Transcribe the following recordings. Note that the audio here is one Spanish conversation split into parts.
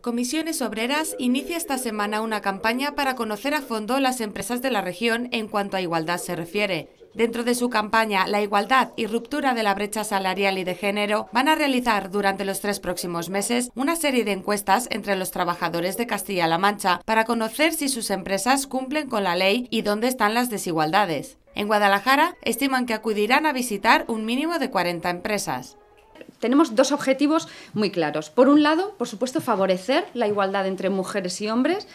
Comisiones Obreras inicia esta semana una campaña para conocer a fondo las empresas de la región en cuanto a igualdad se refiere. Dentro de su campaña La igualdad y ruptura de la brecha salarial y de género, van a realizar durante los tres próximos meses una serie de encuestas entre los trabajadores de Castilla-La Mancha para conocer si sus empresas cumplen con la ley y dónde están las desigualdades. En Guadalajara estiman que acudirán a visitar un mínimo de 40 empresas tenemos dos objetivos muy claros. Por un lado, por supuesto, favorecer la igualdad entre mujeres y hombres,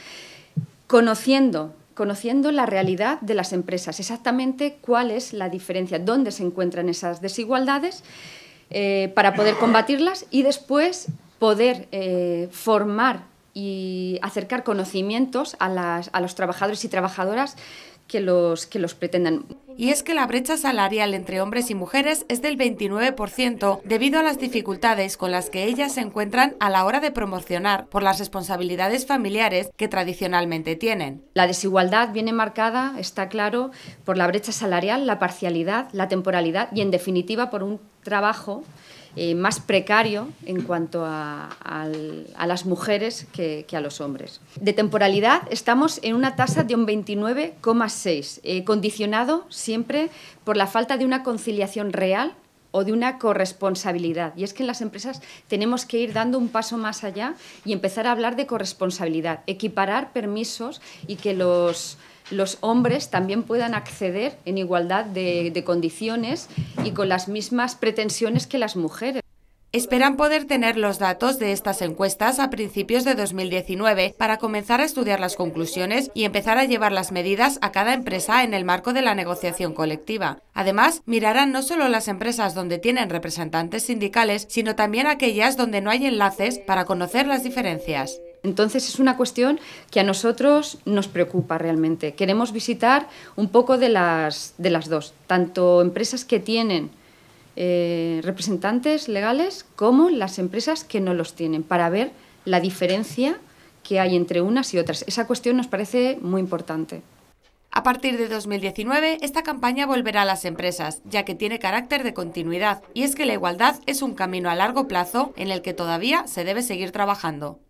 conociendo conociendo la realidad de las empresas, exactamente cuál es la diferencia, dónde se encuentran esas desigualdades, eh, para poder combatirlas y después poder eh, formar y acercar conocimientos a, los trabajadores y trabajadoras que los, que los pretendan y es que la brecha salarial entre hombres y mujeres es del 29% debido a las dificultades con las que ellas se encuentran a la hora de promocionar por las responsabilidades familiares que tradicionalmente tienen. La desigualdad viene marcada, está claro, por la brecha salarial, la parcialidad, la temporalidad y en definitiva por un trabajo eh, más precario en cuanto a, las mujeres que, a los hombres. De temporalidad estamos en una tasa de un 29,6, eh, condicionado siempre por la falta de una conciliación real o de una corresponsabilidad. Y es que en las empresas tenemos que ir dando un paso más allá y empezar a hablar de corresponsabilidad, equiparar permisos y que los los hombres también puedan acceder en igualdad de, condiciones y con las mismas pretensiones que las mujeres. Esperan poder tener los datos de estas encuestas a principios de 2019 para comenzar a estudiar las conclusiones y empezar a llevar las medidas a cada empresa en el marco de la negociación colectiva. Además, mirarán no solo las empresas donde tienen representantes sindicales, sino también aquellas donde no hay enlaces para conocer las diferencias. Entonces es una cuestión que a nosotros nos preocupa realmente. Queremos visitar un poco de las, dos, tanto empresas que tienen eh, representantes legales como las empresas que no los tienen, para ver la diferencia que hay entre unas y otras. Esa cuestión nos parece muy importante. A partir de 2019, esta campaña volverá a las empresas, ya que tiene carácter de continuidad, y es que la igualdad es un camino a largo plazo en el que todavía se debe seguir trabajando.